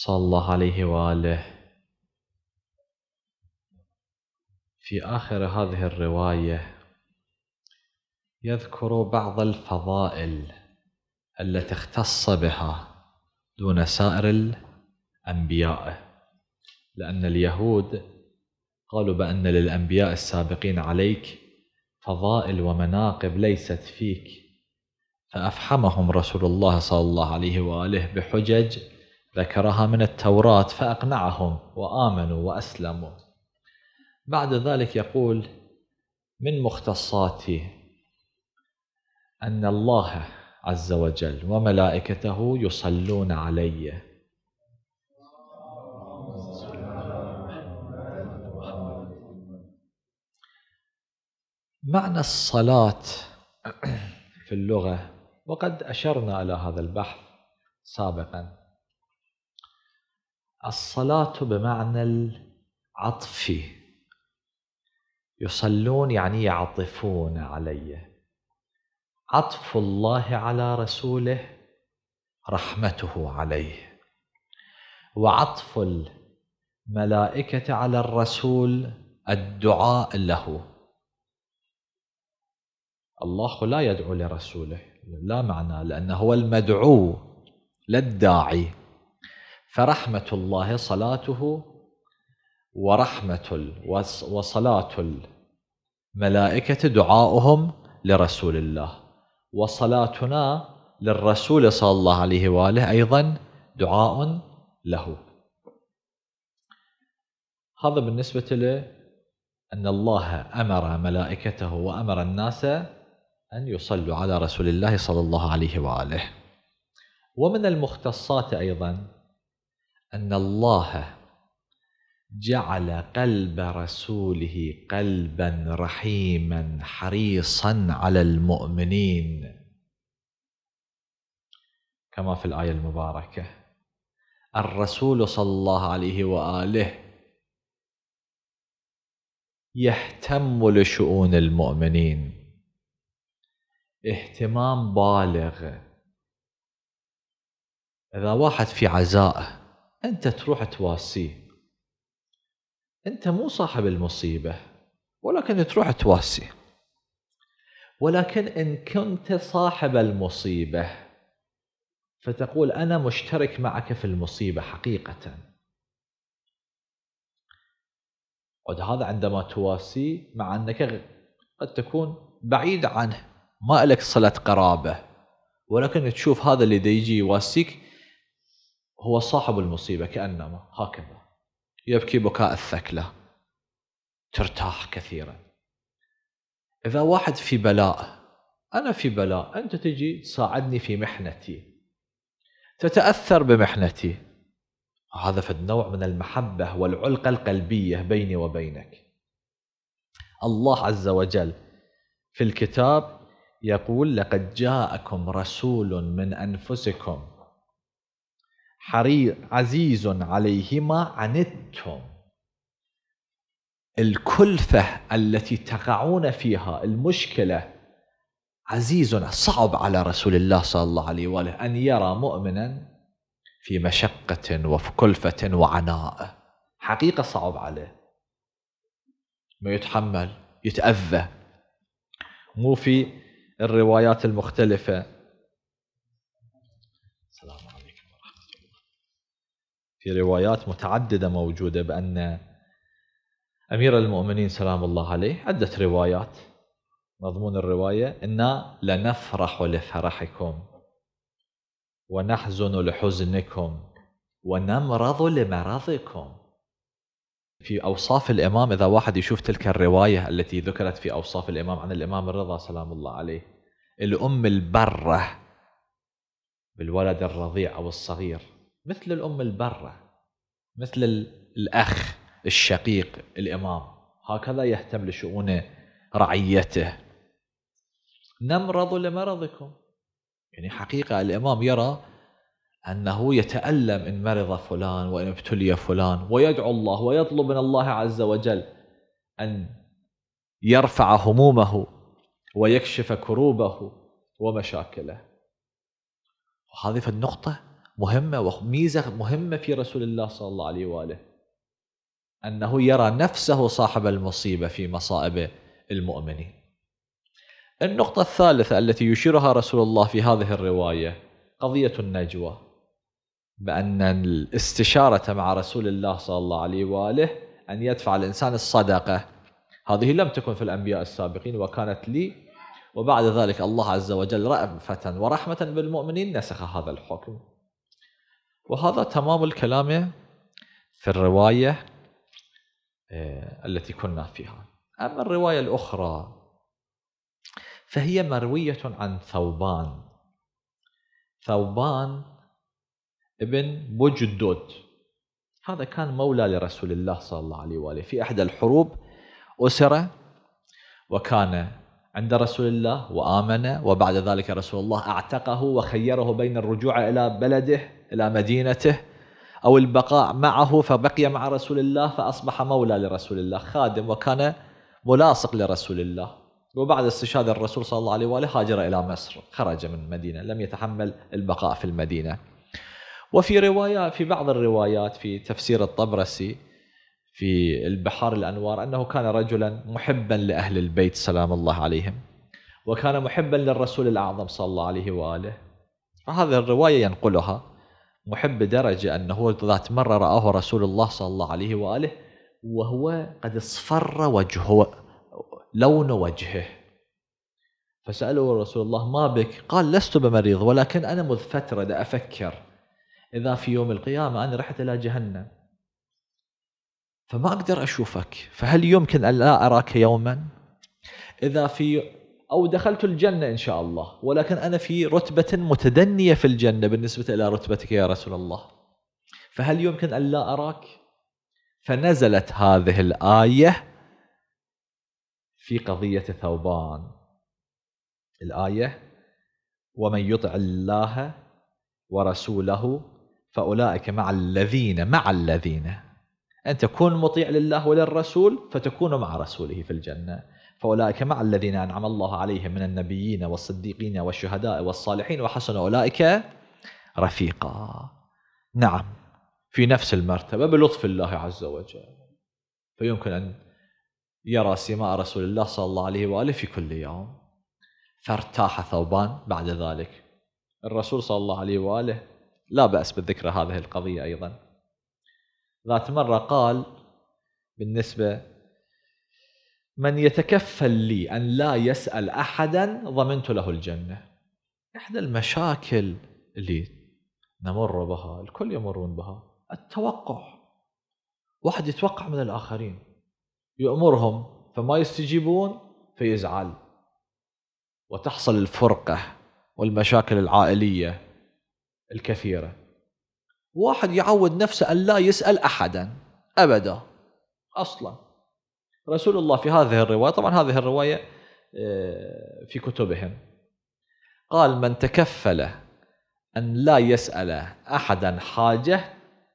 صلى الله عليه واله في اخر هذه الروايه يذكر بعض الفضائل التي اختص بها دون سائر الانبياء لان اليهود قالوا بان للانبياء السابقين عليك فضائل ومناقب ليست فيك فافحمهم رسول الله صلى الله عليه واله بحجج ذكرها من التوراة فأقنعهم وآمنوا وأسلموا بعد ذلك يقول من مختصاتي أن الله عز وجل وملائكته يصلون علي معنى الصلاة في اللغة وقد أشرنا إلى هذا البحث سابقا الصلاة بمعنى العطف يصلون يعني يعطفون علي عطف الله على رسوله رحمته عليه وعطف الملائكة على الرسول الدعاء له الله لا يدعو لرسوله لا معنى لأنه هو المدعو لا الداعي فرحمة الله صلاته ورحمة وصلاة الملائكة دعاؤهم لرسول الله وصلاتنا للرسول صلى الله عليه وآله أيضا دعاء له هذا بالنسبة له أن الله أمر ملائكته وأمر الناس أن يصلوا على رسول الله صلى الله عليه وآله ومن المختصات أيضا أن الله جعل قلب رسوله قلبا رحيما حريصا على المؤمنين كما في الآية المباركة الرسول صلى الله عليه وآله يهتم لشؤون المؤمنين اهتمام بالغ إذا واحد في عزاء أنت تروح تواسيه أنت مو صاحب المصيبة ولكن تروح تواسيه ولكن إن كنت صاحب المصيبة فتقول أنا مشترك معك في المصيبة حقيقة هذا عندما تواسي مع أنك قد تكون بعيد عنه ما لك صلة قرابة ولكن تشوف هذا اللي يجي يواسيك هو صاحب المصيبة كأنما هكذا يبكي بكاء الثكلة ترتاح كثيرا إذا واحد في بلاء أنا في بلاء أنت تجي تساعدني في محنتي تتأثر بمحنتي هذا في النوع من المحبة والعلقة القلبية بيني وبينك الله عز وجل في الكتاب يقول لقد جاءكم رسول من أنفسكم حرير عزيز عليهما عنتم الكلفة التي تقعون فيها المشكلة عزيز صعب على رسول الله صلى الله عليه وآله أن يرى مؤمنا في مشقة وفي كلفة وعناء حقيقة صعب عليه ما يتحمل يتأذى مو في الروايات المختلفة سلام في روايات متعددة موجودة بأن أمير المؤمنين سلام الله عليه عدة روايات مضمون الرواية إنا لنفرح لفرحكم ونحزن لحزنكم ونمرض لمرضكم في أوصاف الإمام إذا واحد يشوف تلك الرواية التي ذكرت في أوصاف الإمام عن الإمام الرضا سلام الله عليه الأم البرة بالولد الرضيع أو الصغير مثل الأم البرة مثل الأخ الشقيق الإمام هكذا يهتم لشؤون رعيته نمرض لمرضكم يعني حقيقة الإمام يرى أنه يتألم إن مرض فلان وإن ابتلي فلان ويدعو الله ويطلب من الله عز وجل أن يرفع همومه ويكشف كروبه ومشاكله وهذه النقطة مهمة وميزة مهمة في رسول الله صلى الله عليه وآله أنه يرى نفسه صاحب المصيبة في مصائب المؤمنين النقطة الثالثة التي يشيرها رسول الله في هذه الرواية قضية النجوى بأن الاستشارة مع رسول الله صلى الله عليه وآله أن يدفع الإنسان الصدقة هذه لم تكن في الأنبياء السابقين وكانت لي وبعد ذلك الله عز وجل رأفة ورحمة بالمؤمنين نسخ هذا الحكم وهذا تمام الكلام في الرواية آه، التي كنا فيها أما الرواية الأخرى فهي مروية عن ثوبان ثوبان ابن بجدود هذا كان مولى لرسول الله صلى الله عليه وآله في إحدى الحروب أسر وكان عند رسول الله وآمن وبعد ذلك رسول الله أعتقه وخيره بين الرجوع إلى بلده إلى مدينته أو البقاء معه فبقي مع رسول الله فأصبح مولى لرسول الله خادم وكان ملاصق لرسول الله وبعد استشهاد الرسول صلى الله عليه وآله هاجر إلى مصر خرج من المدينة لم يتحمل البقاء في المدينة وفي روايه في بعض الروايات في تفسير الطبرسي في البحار الأنوار أنه كان رجلا محبا لأهل البيت سلام الله عليهم وكان محبا للرسول الأعظم صلى الله عليه وآله فهذه الرواية ينقلها محب بدرجة أنه ذات مرة رآه رسول الله صلى الله عليه وآله وهو قد اصفر وجهه لون وجهه فسأله رسول الله ما بك قال لست بمريض ولكن أنا مذ فترة دا أفكر إذا في يوم القيامة أنا رحت إلى جهنم فما أقدر أشوفك فهل يمكن أن لا أراك يوما إذا في أو دخلت الجنة إن شاء الله ولكن أنا في رتبة متدنية في الجنة بالنسبة إلى رتبتك يا رسول الله فهل يمكن أن لا أراك فنزلت هذه الآية في قضية ثوبان الآية ومن يطع الله ورسوله فأولئك مع الذين مع الذين أن تكون مطيع لله وللرسول فتكون مع رسوله في الجنة فأولئك مع الذين أنعم الله عليهم من النبيين والصديقين والشهداء والصالحين وحسن أولئك رفيقا نعم في نفس المرتبة بلطف الله عز وجل فيمكن أن يرى سماء رسول الله صلى الله عليه وآله في كل يوم فارتاح ثوبان بعد ذلك الرسول صلى الله عليه وآله لا بأس بالذكر هذه القضية أيضا ذات مرة قال بالنسبة من يتكفل لي أن لا يسأل أحدا ضمنت له الجنة إحدى المشاكل اللي نمر بها الكل يمرون بها التوقع واحد يتوقع من الآخرين يأمرهم فما يستجيبون فيزعل وتحصل الفرقة والمشاكل العائلية الكثيرة واحد يعود نفسه أن لا يسأل أحدا أبدا أصلا رسول الله في هذه الرواية طبعا هذه الرواية آه، في كتبهم قال من تكفل أن لا يسأل أحدا حاجة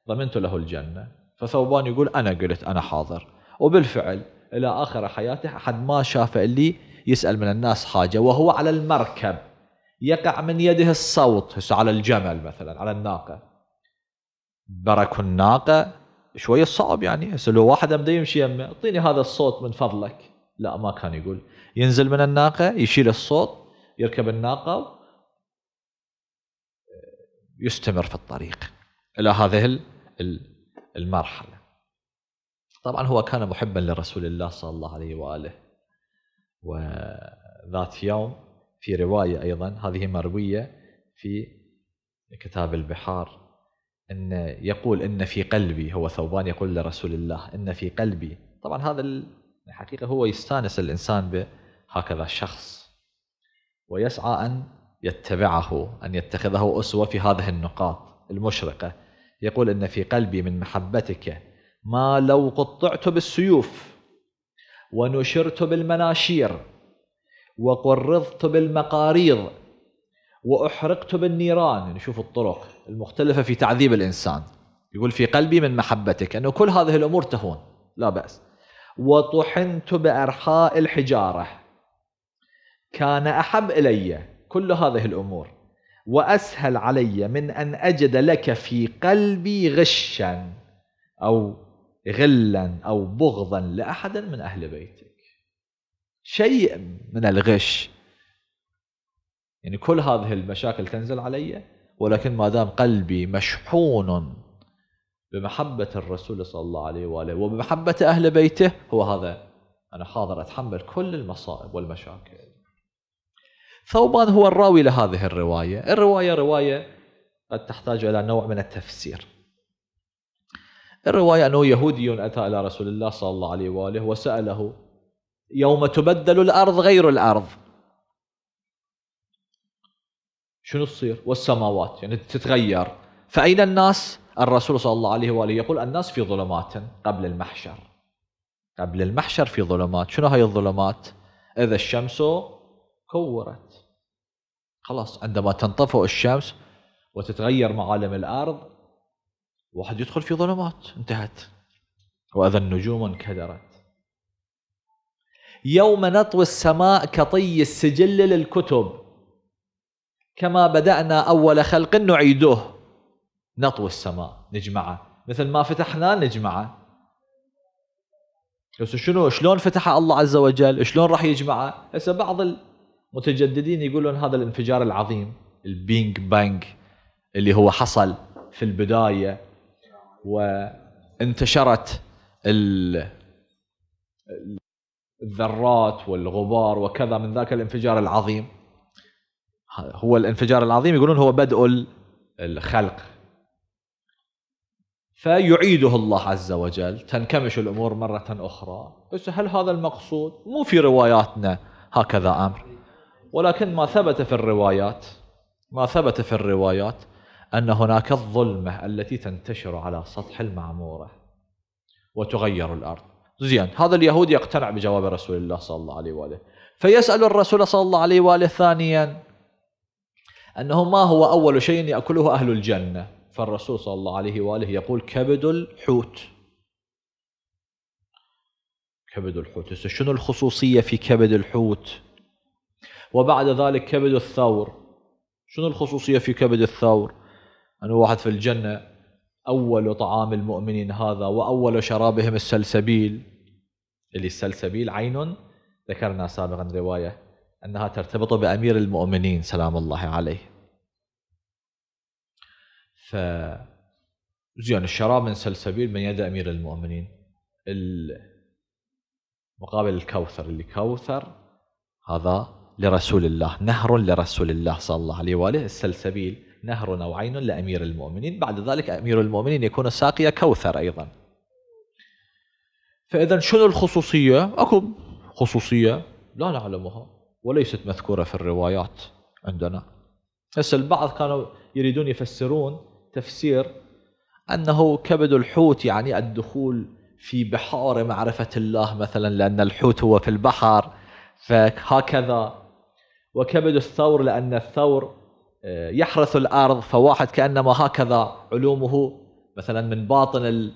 ضمنت له الجنة فثوبان يقول أنا قلت أنا حاضر وبالفعل إلى آخر حياته أحد ما شاف اللي يسأل من الناس حاجة وهو على المركب يقع من يده الصوت على الجمل مثلا على الناقة بركوا الناقة شويه صعب يعني هسه لو واحد ابدا يمشي يمه اعطيني هذا الصوت من فضلك لا ما كان يقول ينزل من الناقه يشيل الصوت يركب الناقه آه، يستمر في الطريق الى هذه المرحله طبعا هو كان محبا لرسول الله صلى الله عليه واله وذات يوم في روايه ايضا هذه مرويه في كتاب البحار أن يقول إن في قلبي هو ثوبان يقول لرسول الله إن في قلبي طبعا هذا الحقيقة هو يستانس الإنسان بهكذا شخص ويسعى أن يتبعه أن يتخذه أسوة في هذه النقاط المشرقة يقول إن في قلبي من محبتك ما لو قطعت بالسيوف ونشرت بالمناشير وقرضت بالمقاريض وأحرقت بالنيران نشوف يعني الطرق المختلفة في تعذيب الإنسان يقول في قلبي من محبتك أنه كل هذه الأمور تهون لا بأس وطحنت بأرحاء الحجارة كان أحب إلي كل هذه الأمور وأسهل علي من أن أجد لك في قلبي غشا أو غلا أو بغضا لأحد من أهل بيتك شيء من الغش يعني كل هذه المشاكل تنزل علي ولكن ما دام قلبي مشحون بمحبة الرسول صلى الله عليه وآله وبمحبة أهل بيته هو هذا أنا حاضر أتحمل كل المصائب والمشاكل ثوبان هو الراوي لهذه الرواية الرواية رواية قد تحتاج إلى نوع من التفسير الرواية أنه يهودي أتى إلى رسول الله صلى الله عليه وآله وسأله يوم تبدل الأرض غير الأرض شنو تصير والسماوات يعني تتغير فأين الناس الرسول صلى الله عليه وآله يقول الناس في ظلمات قبل المحشر قبل المحشر في ظلمات شنو هاي الظلمات إذا الشمس كورت خلاص عندما تنطفئ الشمس وتتغير معالم الأرض واحد يدخل في ظلمات انتهت وإذا النجوم انكدرت يوم نطوي السماء كطي السجل للكتب كما بدأنا أول خلق نعيده نطوي السماء نجمعه مثل ما فتحنا نجمعه بس شنو شلون فتحه الله عز وجل شلون راح يجمعه هسه بعض المتجددين يقولون هذا الانفجار العظيم البينج بانج اللي هو حصل في البداية وانتشرت الذرات والغبار وكذا من ذاك الانفجار العظيم هو الانفجار العظيم يقولون هو بدء الخلق فيعيده الله عز وجل تنكمش الأمور مرة أخرى بس هل هذا المقصود؟ مو في رواياتنا هكذا أمر ولكن ما ثبت في الروايات ما ثبت في الروايات أن هناك الظلمة التي تنتشر على سطح المعمورة وتغير الأرض زين هذا اليهودي يقتنع بجواب رسول الله صلى الله عليه وآله فيسأل الرسول صلى الله عليه وآله ثانيا أنه ما هو أول شيء يأكله أهل الجنة فالرسول صلى الله عليه وآله يقول كبد الحوت كبد الحوت شنو الخصوصية في كبد الحوت وبعد ذلك كبد الثور شنو الخصوصية في كبد الثور أنه واحد في الجنة أول طعام المؤمنين هذا وأول شرابهم السلسبيل اللي السلسبيل عين ذكرنا سابقا رواية أنها ترتبط بأمير المؤمنين سلام الله عليه ف زين الشراب من سلسبيل من يد أمير المؤمنين مقابل الكوثر اللي كوثر هذا لرسول الله نهر لرسول الله صلى الله عليه وآله السلسبيل نهر أو عين لأمير المؤمنين بعد ذلك أمير المؤمنين يكون الساقيه كوثر أيضا فإذا شنو الخصوصية؟ أكو خصوصية لا نعلمها وليست مذكورة في الروايات عندنا هسه البعض كانوا يريدون يفسرون تفسير أنه كبد الحوت يعني الدخول في بحار معرفة الله مثلا لأن الحوت هو في البحر فهكذا وكبد الثور لأن الثور آه، يحرث الأرض فواحد كأنما هكذا علومه مثلا من باطن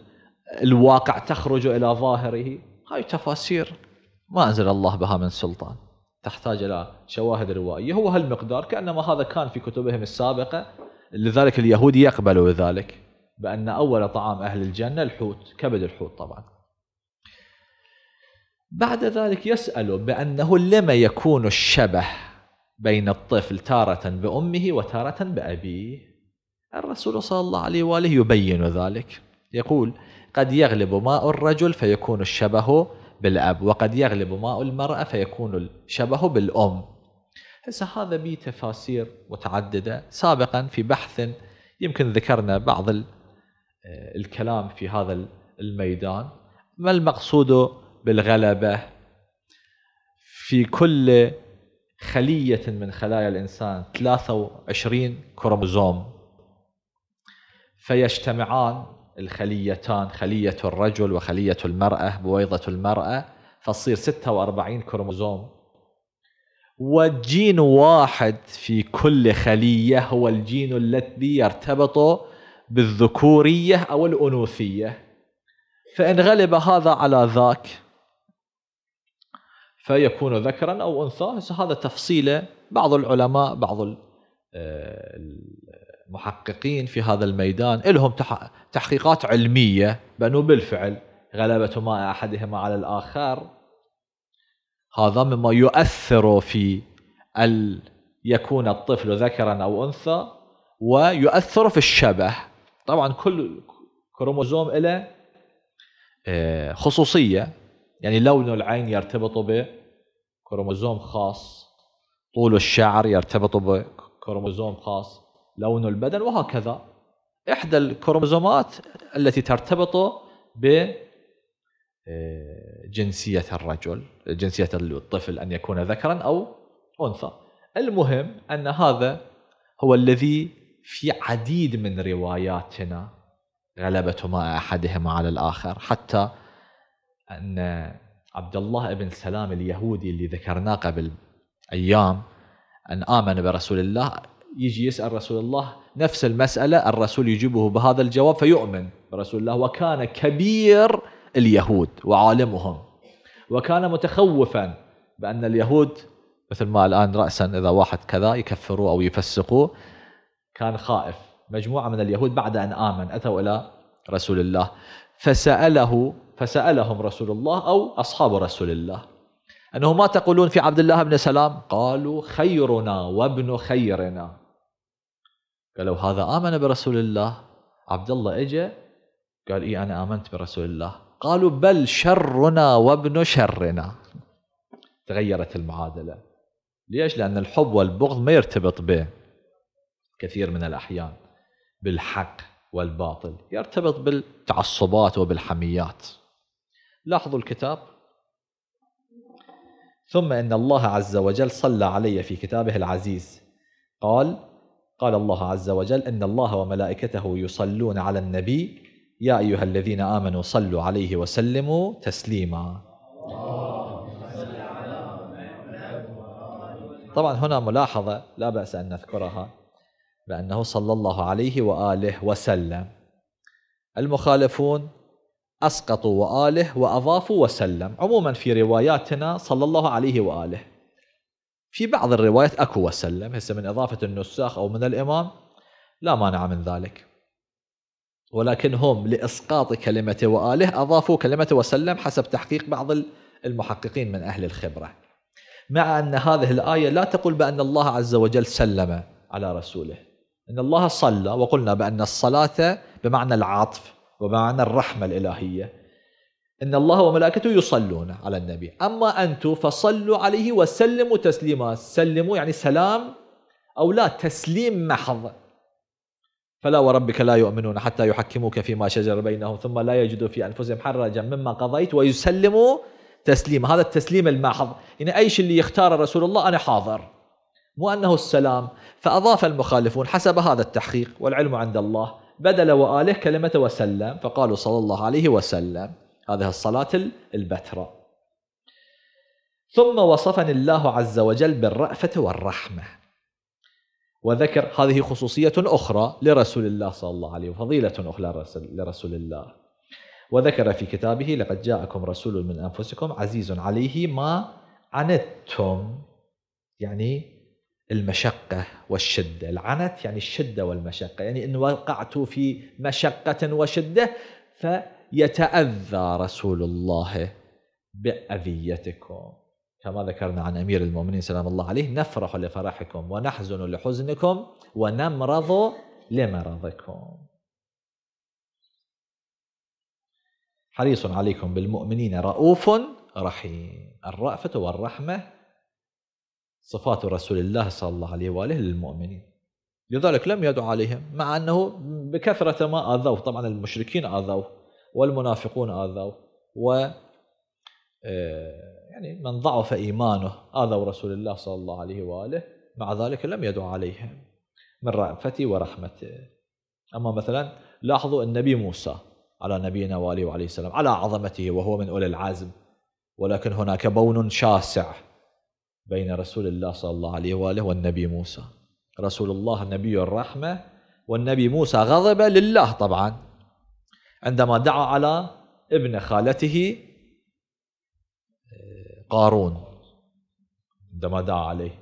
الواقع تخرج إلى ظاهره هاي تفاسير ما أنزل الله بها من سلطان تحتاج إلى شواهد روائية هو هالمقدار كأنما هذا كان في كتبهم السابقة لذلك اليهود يقبلوا ذلك بأن أول طعام أهل الجنة الحوت كبد الحوت طبعا بعد ذلك يسأل بأنه لما يكون الشبه بين الطفل تارة بأمه وتارة بأبيه الرسول صلى الله عليه وآله يبين ذلك يقول قد يغلب ماء الرجل فيكون الشبه بالأب وقد يغلب ماء المرأة فيكون الشبه بالأم هسه هذا به تفاسير متعددة سابقا في بحث يمكن ذكرنا بعض آه، الكلام في هذا الميدان ما المقصود بالغلبة في كل خلية من خلايا الإنسان 23 كروموزوم فيجتمعان الخليتان خلية الرجل وخلية المرأة بويضة المرأة فتصير 46 كروموزوم والجين واحد في كل خلية هو الجين الذي يرتبط بالذكورية أو الأنوثية فإن غلب هذا على ذاك فيكون ذكرا أو أنثى هذا تفصيله بعض العلماء بعض آه، محققين في هذا الميدان لهم تحقيقات علميه بنوا بالفعل غلبه ما احدهما على الاخر هذا مما يؤثر في ال يكون الطفل ذكرا او انثى ويؤثر في الشبه طبعا كل كروموزوم له آه، خصوصيه يعني لون العين يرتبط بكروموزوم خاص طول الشعر يرتبط بكروموزوم خاص لون البدن وهكذا إحدى الكروموزومات التي ترتبط ب آه، جنسية الرجل جنسية الطفل أن يكون ذكرا أو أنثى المهم أن هذا هو الذي في عديد من رواياتنا غلبتهما أحدهما على الآخر حتى أن عبد الله بن سلام اليهودي اللي ذكرناه قبل أيام أن آمن برسول الله يجي يسأل رسول الله نفس المسألة الرسول يجيبه بهذا الجواب فيؤمن برسول الله وكان كبير اليهود وعالمهم وكان متخوفا بأن اليهود مثل ما الآن رأسا إذا واحد كذا يكفروه أو يفسقوه كان خائف مجموعة من اليهود بعد أن آمن أتوا إلى رسول الله فسأله فسألهم رسول الله أو أصحاب رسول الله أنه ما تقولون في عبد الله بن سلام قالوا خيرنا وابن خيرنا قالوا هذا آمن برسول الله عبد الله إجا قال إي أنا آمنت برسول الله قالوا بل شرنا وابن شرنا تغيرت المعادلة ليش؟ لأن الحب والبغض ما يرتبط به كثير من الأحيان بالحق والباطل يرتبط بالتعصبات وبالحميات لاحظوا الكتاب ثم إن الله عز وجل صلى علي في كتابه العزيز قال قال الله عز وجل إن الله وملائكته يصلون على النبي يا أيها الذين آمنوا صلوا عليه وسلموا تسليما طبعا هنا ملاحظة لا بأس أن نذكرها بأنه صلى الله عليه وآله وسلم المخالفون أسقطوا وآله وأضافوا وسلم عموما في رواياتنا صلى الله عليه وآله في بعض الروايات أكو وسلم هسه من إضافة النساخ أو من الإمام لا مانع من ذلك ولكن هم لإسقاط كلمة وآله أضافوا كلمة وسلم حسب تحقيق بعض المحققين من أهل الخبرة مع أن هذه الآية لا تقول بأن الله عز وجل سلم على رسوله إن الله صلى وقلنا بأن الصلاة بمعنى العطف ومعنى الرحمة الإلهية إن الله وملائكته يصلون على النبي أما أنتم فصلوا عليه وسلموا تسليما سلموا يعني سلام أو لا تسليم محض فلا وربك لا يؤمنون حتى يحكموك فيما شجر بينهم ثم لا يجدوا في أنفسهم حرجا مما قضيت ويسلموا تسليما هذا التسليم المحض يعني أي شيء اللي يختار رسول الله أنا حاضر مو أنه السلام فأضاف المخالفون حسب هذا التحقيق والعلم عند الله بدل وآله كلمة وسلم فقالوا صلى الله عليه وسلم هذه الصلاة البتراء ثم وصفني الله عز وجل بالرأفة والرحمة وذكر هذه خصوصية أخرى لرسول الله صلى الله عليه وفضيلة أخرى لرسول الله وذكر في كتابه لقد جاءكم رسول من أنفسكم عزيز عليه ما عنتم يعني المشقة والشدة العنت يعني الشدة والمشقة يعني إن وقعت في مشقة وشدة فيتأذى رسول الله بأذيتكم كما ذكرنا عن أمير المؤمنين سلام الله عليه نفرح لفرحكم ونحزن لحزنكم ونمرض لمرضكم حريص عليكم بالمؤمنين رؤوف رحيم الرأفة والرحمة صفات رسول الله صلى الله عليه وآله للمؤمنين لذلك لم يدعو عليهم مع أنه بكثرة ما آذوه طبعا المشركين آذوه والمنافقون آذوه و آه، يعني من ضعف إيمانه آذوا رسول الله صلى الله عليه وآله مع ذلك لم يدعو عليهم من رأفته ورحمته أما مثلا لاحظوا النبي موسى على نبينا وآله عليه السلام على عظمته وهو من أولي العزم ولكن هناك بون شاسع بين رسول الله صلى الله عليه وآله والنبي موسى رسول الله نبي الرحمة والنبي موسى غضب لله طبعا عندما دعا على ابن خالته آه، قارون عندما دعا عليه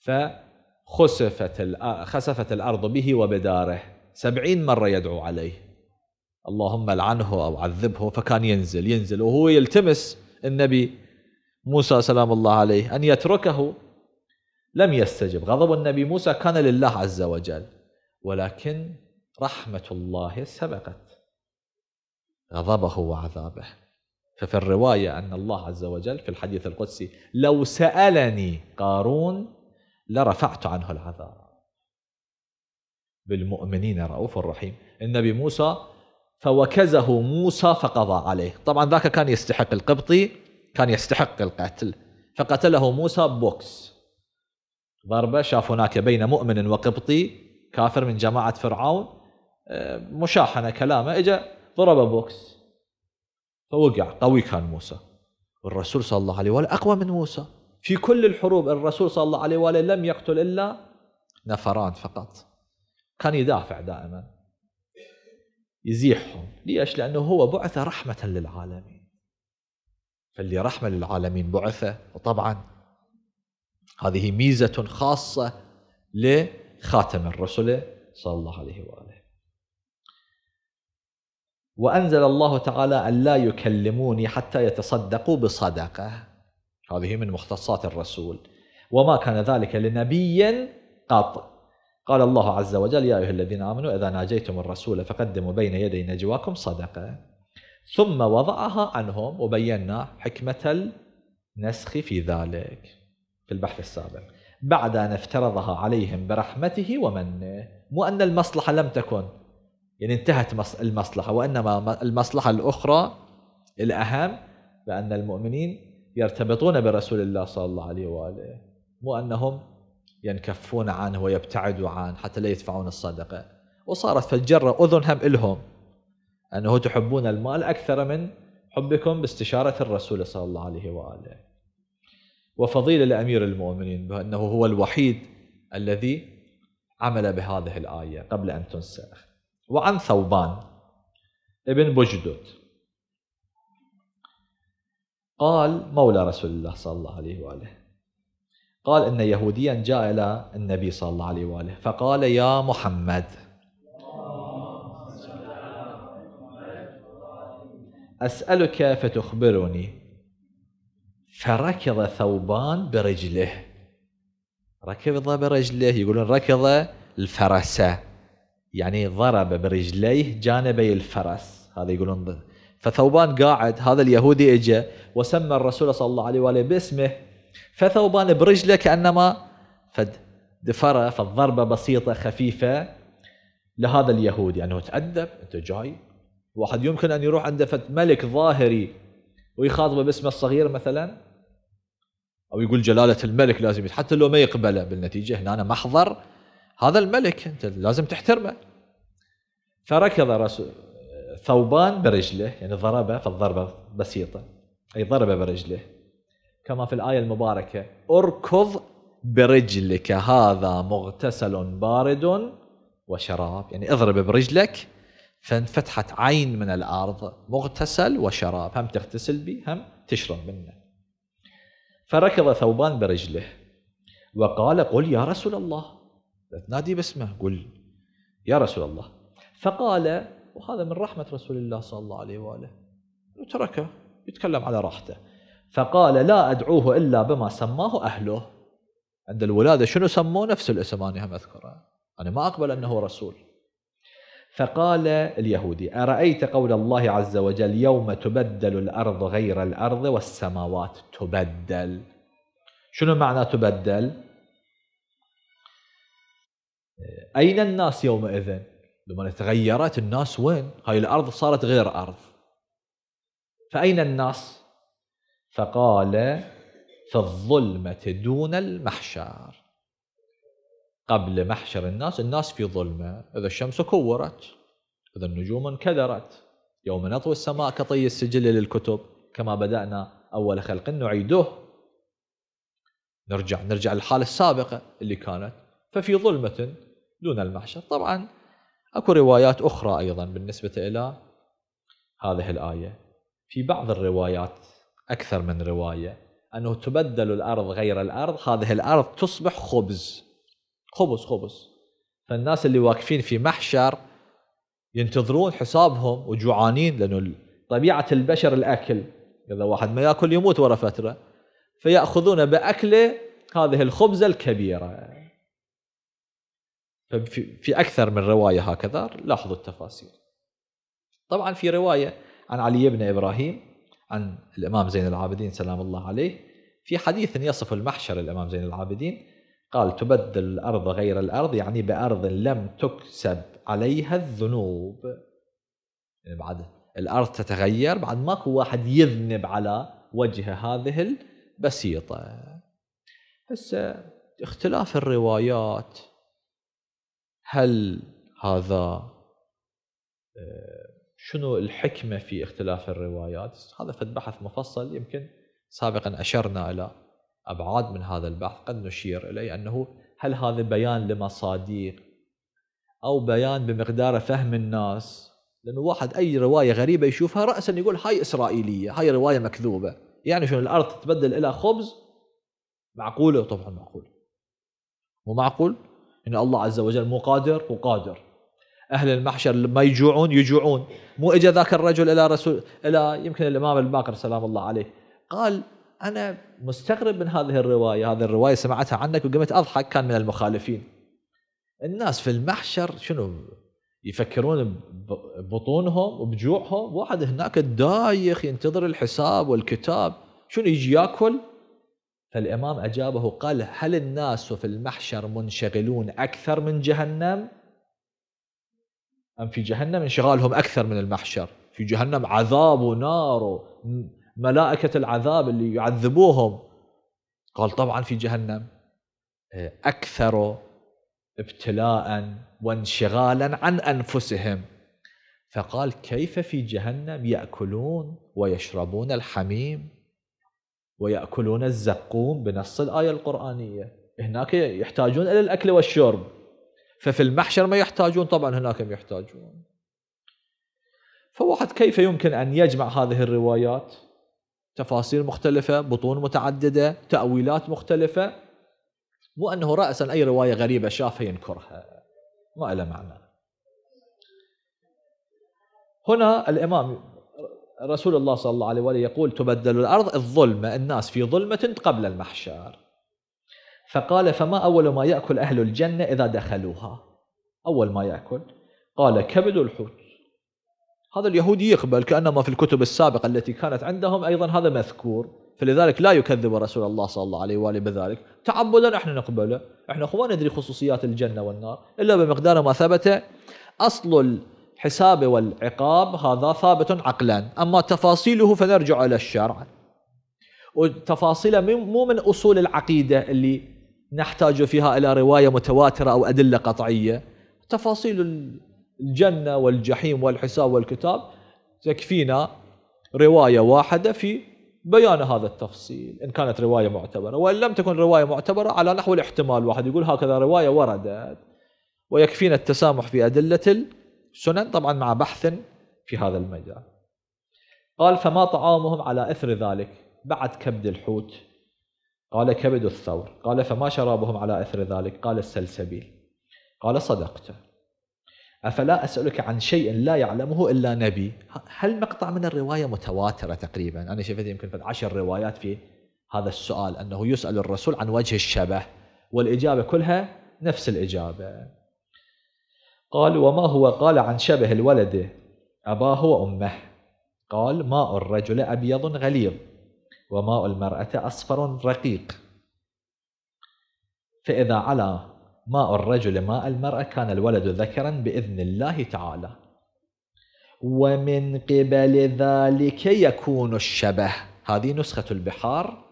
فخسفت خسفت الأرض به وبداره سبعين مرة يدعو عليه اللهم لعنه أو عذبه فكان ينزل ينزل وهو يلتمس النبي موسى سلام الله عليه أن يتركه لم يستجب غضب النبي موسى كان لله عز وجل ولكن رحمة الله سبقت غضبه وعذابه ففي الرواية أن الله عز وجل في الحديث القدسي لو سألني قارون لرفعت عنه العذاب بالمؤمنين رؤوف رحيم النبي موسى فوكزه موسى فقضى عليه طبعا ذاك كان يستحق القبطي كان يستحق القتل فقتله موسى بوكس ضربة شاف هناك بين مؤمن وقبطي كافر من جماعة فرعون آه، مشاحنة كلامه اجى ضرب بوكس فوقع قوي كان موسى والرسول صلى الله عليه وآله أقوى من موسى في كل الحروب الرسول صلى الله عليه وآله لم يقتل إلا نفران فقط كان يدافع دائما يزيحهم ليش لأنه هو بعث رحمة للعالمين فاللي رحمة للعالمين بعثه وطبعا هذه ميزة خاصة لخاتم الرسل صلى الله عليه وآله وأنزل الله تعالى أن لا يكلموني حتى يتصدقوا بصدقة هذه من مختصات الرسول وما كان ذلك لنبي قط قال الله عز وجل يا أيها الذين آمنوا إذا ناجيتم الرسول فقدموا بين يدي نجواكم صدقة ثم وضعها عنهم وبينا حكمة النسخ في ذلك في البحث السابق بعد أن افترضها عليهم برحمته ومنه مو أن المصلحة لم تكن يعني انتهت المصلحة وإنما المصلحة الأخرى الأهم بأن المؤمنين يرتبطون برسول الله صلى الله عليه وآله مو أنهم ينكفون عنه ويبتعدوا عنه حتى لا يدفعون الصدقة وصارت فالجرة أذنهم إلهم أنه تحبون المال أكثر من حبكم باستشارة الرسول صلى الله عليه وآله وفضيلة لأمير المؤمنين بأنه هو الوحيد الذي عمل بهذه الآية قبل أن تنسخ وعن ثوبان ابن بجدود قال مولى رسول الله صلى الله عليه وآله قال إن يهوديا جاء إلى النبي صلى الله عليه وآله فقال يا محمد أسألك فتخبرني فركض ثوبان برجله ركض برجله يقولون ركض الفرسة يعني ضرب برجليه جانبي الفرس هذا يقولون فثوبان قاعد هذا اليهودي اجى وسمى الرسول صلى الله عليه واله باسمه فثوبان برجله كانما فد دفره فالضربه بسيطه خفيفه لهذا اليهودي يعني انه تادب انت جاي واحد يمكن أن يروح عند ملك ظاهري ويخاطبه باسمه الصغير مثلا أو يقول جلالة الملك لازم حتى لو ما يقبله بالنتيجة هنا أنا محضر هذا الملك أنت لازم تحترمه فركض رسول ثوبان برجله يعني ضربه فالضربة بسيطة أي ضربة برجله كما في الآية المباركة اركض برجلك هذا مغتسل بارد وشراب يعني اضرب برجلك فانفتحت عين من الأرض مغتسل وشراب هم تغتسل به هم تشرب منه فركض ثوبان برجله وقال قل يا رسول الله لا تنادي باسمه قل يا رسول الله فقال وهذا من رحمة رسول الله صلى الله عليه وآله وتركه يتكلم على راحته فقال لا أدعوه إلا بما سماه أهله عند الولادة شنو سموه نفس الاسم أنا هم أذكره أنا ما أقبل أنه رسول فقال اليهودي أرأيت قول الله عز وجل يوم تبدل الأرض غير الأرض والسماوات تبدل شنو معنى تبدل أين الناس يومئذ لما تغيرت الناس وين هاي الأرض صارت غير أرض فأين الناس فقال في الظلمة دون المحشر قبل محشر الناس الناس في ظلمة إذا الشمس كورت إذا النجوم انكدرت يوم نطوي السماء كطي السجل للكتب كما بدأنا أول خلق نعيده نرجع نرجع للحالة السابقة اللي كانت ففي ظلمة دون المحشر طبعا أكو روايات أخرى أيضا بالنسبة إلى هذه الآية في بعض الروايات أكثر من رواية أنه تبدل الأرض غير الأرض هذه الأرض تصبح خبز خبز خبز فالناس اللي واقفين في محشر ينتظرون حسابهم وجوعانين لانه طبيعه البشر الاكل اذا واحد ما ياكل يموت ورا فتره فياخذون باكله هذه الخبزه الكبيره في اكثر من روايه هكذا لاحظوا التفاسير طبعا في روايه عن علي بن ابراهيم عن الامام زين العابدين سلام الله عليه في حديث يصف المحشر الامام زين العابدين قال تبدل الأرض غير الأرض يعني بأرض لم تكسب عليها الذنوب يعني بعد الأرض تتغير بعد ماكو واحد يذنب على وجه هذه البسيطة هسه اختلاف الروايات هل هذا آه، شنو الحكمة في اختلاف الروايات هذا فد بحث مفصل يمكن سابقا أشرنا إلى أبعاد من هذا البحث قد نشير إليه أنه هل هذا بيان لمصادق أو بيان بمقدار فهم الناس لأنه واحد أي رواية غريبة يشوفها رأسا يقول هاي إسرائيلية هاي رواية مكذوبة يعني شلون الأرض تتبدل إلى خبز معقولة طبعا معقولة مو معقول إن الله عز وجل مو قادر وقادر أهل المحشر ما يجوعون يجوعون مو اجى ذاك الرجل إلى رسول إلى يمكن الإمام الباقر سلام الله عليه قال انا مستغرب من هذه الروايه هذه الروايه سمعتها عنك وقمت اضحك كان من المخالفين الناس في المحشر شنو يفكرون ببطونهم وبجوعهم واحد هناك دايخ ينتظر الحساب والكتاب شنو يجي ياكل فالامام اجابه قال هل الناس في المحشر منشغلون اكثر من جهنم ام في جهنم انشغالهم اكثر من المحشر في جهنم عذاب ونار ملائكة العذاب اللي يعذبوهم قال طبعا في جهنم إيه، أكثر ابتلاء وانشغالا عن أنفسهم فقال كيف في جهنم يأكلون ويشربون الحميم ويأكلون الزقوم بنص الآية القرآنية هناك يحتاجون إلى الأكل والشرب ففي المحشر ما يحتاجون طبعا هناك يحتاجون فواحد كيف يمكن أن يجمع هذه الروايات تفاصيل مختلفة بطون متعددة تأويلات مختلفة مو أنه رأسا أي رواية غريبة شافها ينكرها ما إلى معنى هنا الإمام رسول الله صلى الله عليه وآله يقول تبدل الأرض الظلمة الناس في ظلمة قبل المحشر فقال فما أول ما يأكل أهل الجنة إذا دخلوها أول ما يأكل قال كبد الحوت هذا اليهودي يقبل كأنما في الكتب السابقة التي كانت عندهم أيضا هذا مذكور فلذلك لا يكذب رسول الله صلى الله عليه وآله بذلك تعبدا احنا نقبله احنا اخوان ندري خصوصيات الجنة والنار إلا بمقدار ما ثبت أصل الحساب والعقاب هذا ثابت عقلا أما تفاصيله فنرجع إلى الشرع وتفاصيله مو من أصول العقيدة اللي نحتاج فيها إلى رواية متواترة أو أدلة قطعية تفاصيل الجنة والجحيم والحساب والكتاب تكفينا رواية واحدة في بيان هذا التفصيل إن كانت رواية معتبرة وإن لم تكن رواية معتبرة على نحو الاحتمال واحد يقول هكذا رواية وردت ويكفينا التسامح في أدلة السنن طبعا مع بحث في هذا المجال قال فما طعامهم على إثر ذلك بعد كبد الحوت قال كبد الثور قال فما شرابهم على إثر ذلك قال السلسبيل قال صدقته أفلا أسألك عن شيء لا يعلمه إلا نبي هل مقطع من الرواية متواترة تقريبا أنا شفت يمكن في عشر روايات في هذا السؤال أنه يسأل الرسول عن وجه الشبه والإجابة كلها نفس الإجابة قال وما هو قال عن شبه الولد أباه وأمه قال ماء الرجل أبيض غليظ وماء المرأة أصفر رقيق فإذا على ماء الرجل ماء المرأة كان الولد ذكرا بإذن الله تعالى ومن قبل ذلك يكون الشبه هذه نسخة البحار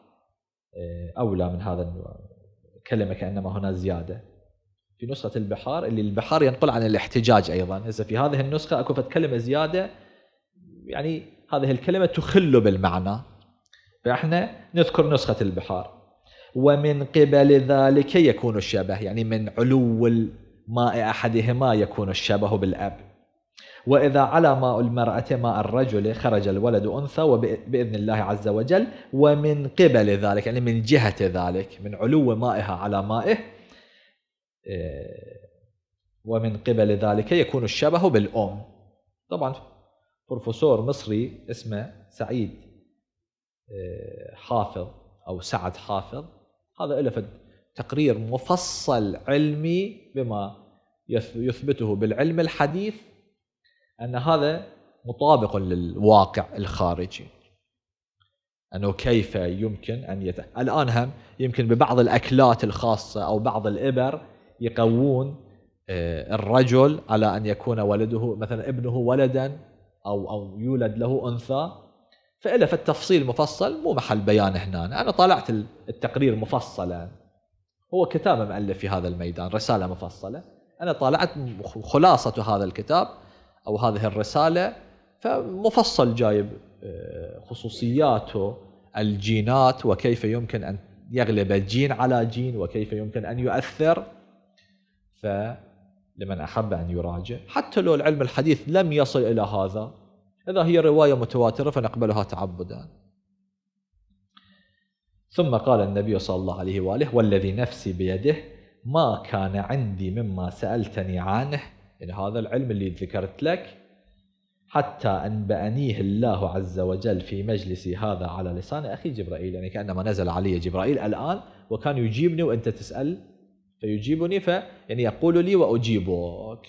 آه، أولى من هذا كلمة كأنما هنا زيادة في نسخة البحار اللي البحار ينقل عن الاحتجاج أيضا إذا في هذه النسخة أكو كلمة زيادة يعني هذه الكلمة تخل بالمعنى فإحنا نذكر نسخة البحار ومن قبل ذلك يكون الشبه يعني من علو ماء أحدهما يكون الشبه بالأب وإذا على ماء المرأة ماء الرجل خرج الولد أنثى وبإذن الله عز وجل ومن قبل ذلك يعني من جهة ذلك من علو مائها على مائه آه، ومن قبل ذلك يكون الشبه بالأم طبعا بروفيسور مصري اسمه سعيد آه، حافظ أو سعد حافظ هذا له تقرير مفصل علمي بما يثبته بالعلم الحديث ان هذا مطابق للواقع الخارجي انه كيف يمكن ان يت... الان هم يمكن ببعض الاكلات الخاصه او بعض الابر يقوون آه، الرجل على ان يكون ولده مثلا ابنه ولدا او او يولد له انثى فإلا في التفصيل مفصل مو محل بيان هنا أنا طالعت التقرير مفصلة هو كتاب مؤلف في هذا الميدان رسالة مفصلة أنا طالعت خلاصة هذا الكتاب أو هذه الرسالة فمفصل جايب آه، خصوصياته الجينات وكيف يمكن أن يغلب الجين على جين وكيف يمكن أن يؤثر فلمن أحب أن يراجع حتى لو العلم الحديث لم يصل إلى هذا إذا هي رواية متواترة فنقبلها تعبدا ثم قال النبي صلى الله عليه وآله والذي نفسي بيده ما كان عندي مما سألتني عنه يعني هذا العلم اللي ذكرت لك حتى أنبأنيه الله عز وجل في مجلسي هذا على لسان أخي جبرائيل يعني كأنما نزل علي جبرائيل الآن وكان يجيبني وأنت تسأل فيجيبني ف يعني يقول لي وأجيبك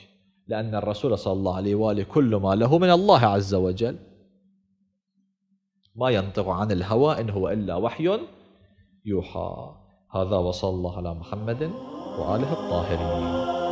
لأن الرسول صلى الله عليه وآله كل ما له من الله عز وجل ما ينطق عن الهوى إن هو إلا وحي يوحى هذا وصلى الله على محمد وآله الطاهرين